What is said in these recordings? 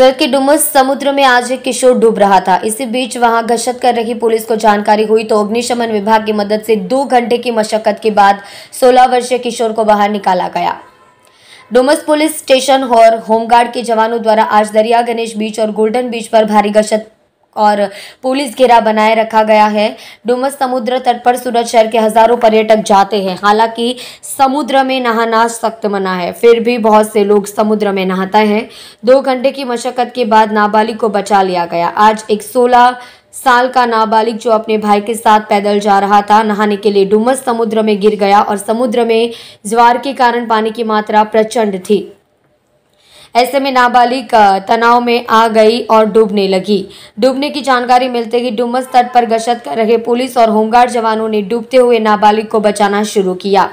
सूरत के डुमस समुद्र में आज एक किशोर डूब रहा था इसी बीच वहां गश्त कर रही पुलिस को जानकारी हुई तो अग्निशमन विभाग की मदद से दो घंटे की मशक्कत के बाद 16 वर्षीय किशोर को बाहर निकाला गया डुमस पुलिस स्टेशन और होमगार्ड के जवानों द्वारा आज दरिया गणेश बीच और गोल्डन बीच पर भारी गश्त और पुलिस घेरा बनाए रखा गया है डुमस समुद्र तट पर सूरत शहर के हजारों पर्यटक जाते हैं हालांकि समुद्र में नहाना सख्त मना है फिर भी बहुत से लोग समुद्र में नहाते हैं दो घंटे की मशक्कत के बाद नाबालिग को बचा लिया गया आज एक सोलह साल का नाबालिग जो अपने भाई के साथ पैदल जा रहा था नहाने के लिए डुमस समुद्र में गिर गया और समुद्र में ज्वार के कारण पानी की मात्रा प्रचंड थी ऐसे में नाबालिग तनाव में आ गई और डूबने लगी डूबने की जानकारी मिलते ही डुमस तट पर गश्त कर रहे पुलिस और होमगार्ड जवानों ने डूबते हुए नाबालिग को बचाना शुरू किया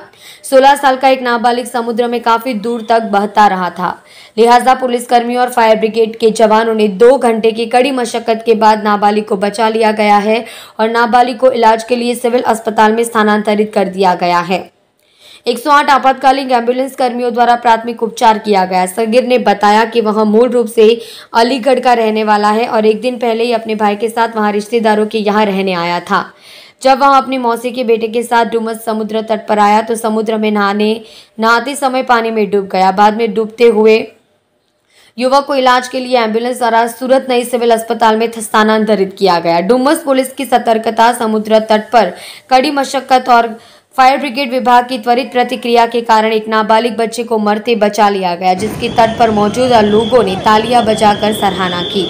16 साल का एक नाबालिग समुद्र में काफी दूर तक बहता रहा था लिहाजा पुलिसकर्मियों और फायर ब्रिगेड के जवानों ने दो घंटे की कड़ी मशक्कत के बाद नाबालिग को बचा लिया गया है और नाबालिग को इलाज के लिए सिविल अस्पताल में स्थानांतरित कर दिया गया है 108 आपातकालीन एम्बुलेंस कर्मियों द्वारा प्राथमिक उपचार किया गया सगीर ने बताया कि वह मूल रूप से अलीगढ़ का रहने वाला है और एक दिन पहले ही अपने भाई के साथ वहां रिश्तेदारों के यहाँ रहने आया था जब वह अपनी मौसी के बेटे के साथ डुमस समुद्र तट पर आया तो समुद्र में नहाने नहाते समय पानी में डूब गया बाद में डूबते हुए युवक को इलाज के लिए एम्बुलेंस द्वारा सूरत नई सिविल अस्पताल में स्थानांतरित किया गया डुमस पुलिस की सतर्कता समुद्र तट पर कड़ी मशक्कत और फायर ब्रिगेड विभाग की त्वरित प्रतिक्रिया के कारण एक नाबालिग बच्चे को मरते बचा लिया गया जिसकी तट पर मौजूद लोगों ने तालियां बजाकर सराहना की